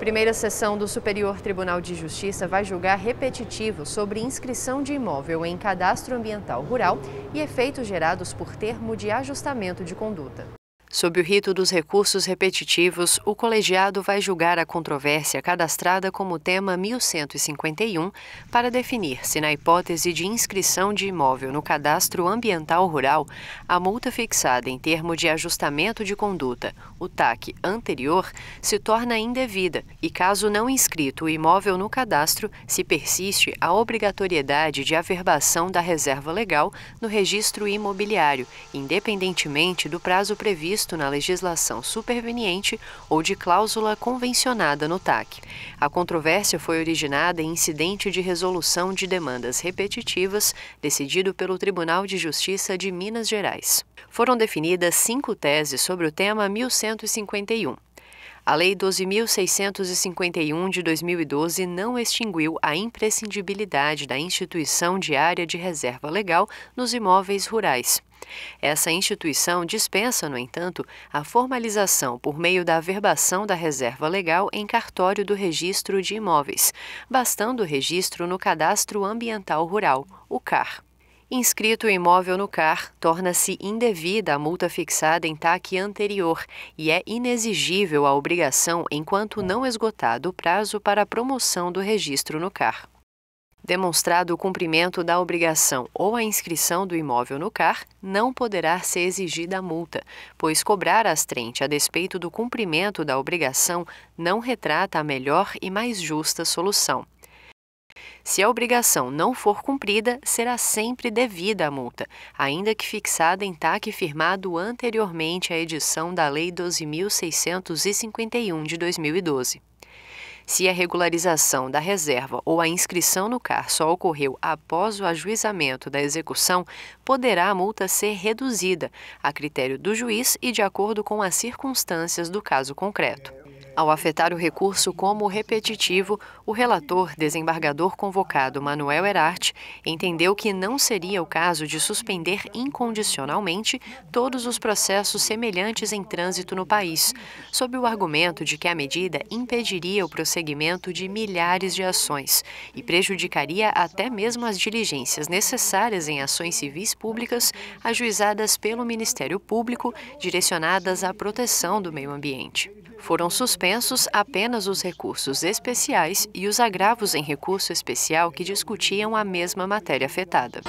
Primeira sessão do Superior Tribunal de Justiça vai julgar repetitivo sobre inscrição de imóvel em cadastro ambiental rural e efeitos gerados por termo de ajustamento de conduta. Sob o rito dos recursos repetitivos, o colegiado vai julgar a controvérsia cadastrada como tema 1151 para definir se, na hipótese de inscrição de imóvel no cadastro ambiental rural, a multa fixada em termo de ajustamento de conduta, o TAC anterior, se torna indevida e, caso não inscrito o imóvel no cadastro, se persiste a obrigatoriedade de averbação da reserva legal no registro imobiliário, independentemente do prazo previsto previsto na legislação superveniente ou de cláusula convencionada no TAC. A controvérsia foi originada em incidente de resolução de demandas repetitivas decidido pelo Tribunal de Justiça de Minas Gerais. Foram definidas cinco teses sobre o tema 1151. A Lei 12.651 de 2012 não extinguiu a imprescindibilidade da instituição de área de reserva legal nos imóveis rurais. Essa instituição dispensa, no entanto, a formalização por meio da averbação da reserva legal em cartório do registro de imóveis, bastando o registro no Cadastro Ambiental Rural, o CAR. Inscrito o imóvel no CAR, torna-se indevida a multa fixada em TAC anterior e é inexigível a obrigação enquanto não esgotado o prazo para a promoção do registro no CAR. Demonstrado o cumprimento da obrigação ou a inscrição do imóvel no CAR, não poderá ser exigida a multa, pois cobrar trente, a despeito do cumprimento da obrigação não retrata a melhor e mais justa solução. Se a obrigação não for cumprida, será sempre devida a multa, ainda que fixada em TAC firmado anteriormente à edição da Lei 12.651 de 2012. Se a regularização da reserva ou a inscrição no CAR só ocorreu após o ajuizamento da execução, poderá a multa ser reduzida, a critério do juiz e de acordo com as circunstâncias do caso concreto. Ao afetar o recurso como repetitivo, o relator desembargador convocado Manuel Erarte entendeu que não seria o caso de suspender incondicionalmente todos os processos semelhantes em trânsito no país, sob o argumento de que a medida impediria o prosseguimento de milhares de ações e prejudicaria até mesmo as diligências necessárias em ações civis públicas ajuizadas pelo Ministério Público direcionadas à proteção do meio ambiente. Foram suspensos suspensos apenas os recursos especiais e os agravos em recurso especial que discutiam a mesma matéria afetada.